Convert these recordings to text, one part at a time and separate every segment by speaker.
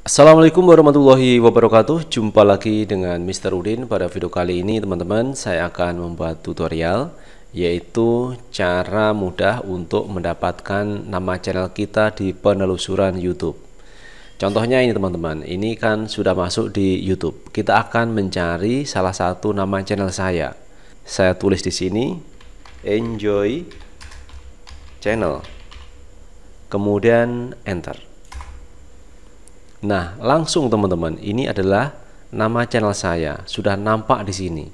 Speaker 1: Assalamualaikum warahmatullahi wabarakatuh Jumpa lagi dengan Mr. Udin Pada video kali ini teman-teman Saya akan membuat tutorial Yaitu cara mudah untuk mendapatkan nama channel kita di penelusuran YouTube Contohnya ini teman-teman Ini kan sudah masuk di YouTube Kita akan mencari salah satu nama channel saya Saya tulis di sini Enjoy Channel Kemudian Enter Nah, langsung teman-teman, ini adalah nama channel saya. Sudah nampak di sini.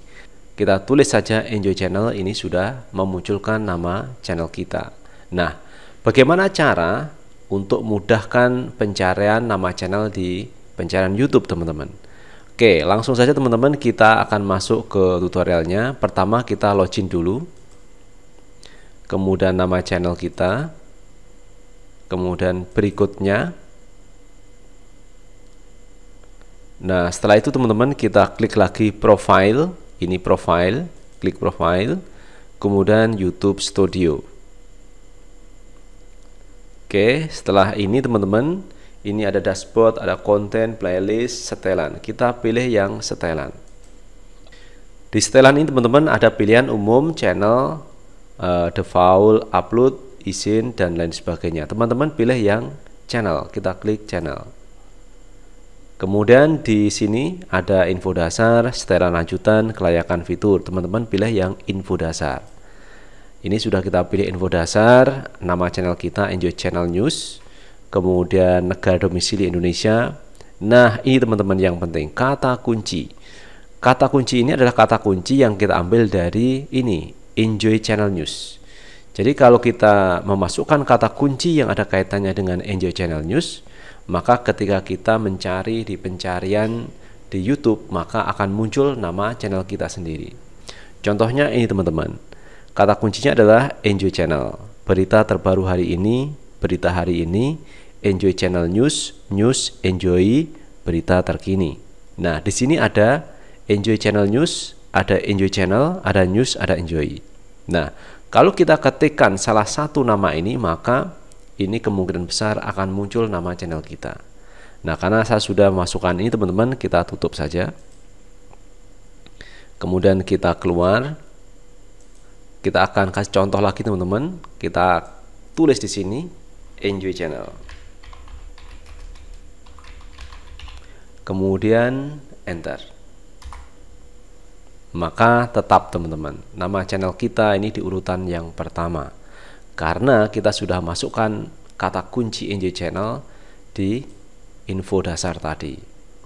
Speaker 1: Kita tulis saja Enjoy Channel, ini sudah memunculkan nama channel kita. Nah, bagaimana cara untuk mudahkan pencarian nama channel di pencarian YouTube, teman-teman? Oke, langsung saja teman-teman kita akan masuk ke tutorialnya. Pertama kita login dulu. Kemudian nama channel kita. Kemudian berikutnya Nah, setelah itu teman-teman kita klik lagi profile, ini profile, klik profile, kemudian YouTube Studio. Oke, setelah ini teman-teman, ini ada dashboard, ada konten, playlist, setelan. Kita pilih yang setelan. Di setelan ini teman-teman ada pilihan umum, channel, uh, eh, default, upload, izin, dan lain sebagainya. Teman-teman pilih yang channel, kita klik channel. Kemudian di sini ada info dasar, setelan lanjutan, kelayakan fitur. Teman-teman pilih yang info dasar. Ini sudah kita pilih info dasar, nama channel kita Enjoy Channel News, kemudian negara domisili Indonesia. Nah, ini teman-teman yang penting, kata kunci. Kata kunci ini adalah kata kunci yang kita ambil dari ini, Enjoy Channel News. Jadi kalau kita memasukkan kata kunci yang ada kaitannya dengan Enjoy Channel News, maka ketika kita mencari di pencarian di YouTube maka akan muncul nama channel kita sendiri. Contohnya ini teman-teman. Kata kuncinya adalah Enjoy Channel. Berita terbaru hari ini, berita hari ini, Enjoy Channel News, News Enjoy, berita terkini. Nah, di sini ada Enjoy Channel News, ada Enjoy Channel, ada News, ada Enjoy. Nah, kalau kita ketikkan salah satu nama ini maka ini kemungkinan besar akan muncul nama channel kita. Nah, karena saya sudah masukkan ini teman-teman, kita tutup saja. Kemudian kita keluar. Kita akan kasih contoh lagi teman-teman. Kita tulis di sini enjoy channel. Kemudian enter maka tetap teman-teman nama channel kita ini di urutan yang pertama karena kita sudah masukkan kata kunci NJ Channel di info dasar tadi.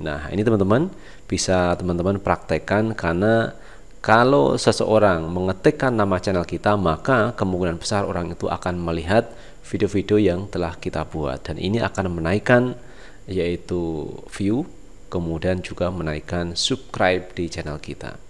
Speaker 1: Nah, ini teman-teman bisa teman-teman praktekkan karena kalau seseorang mengetikkan nama channel kita, maka kemungkinan besar orang itu akan melihat video-video yang telah kita buat dan ini akan menaikkan yaitu view, kemudian juga menaikkan subscribe di channel kita.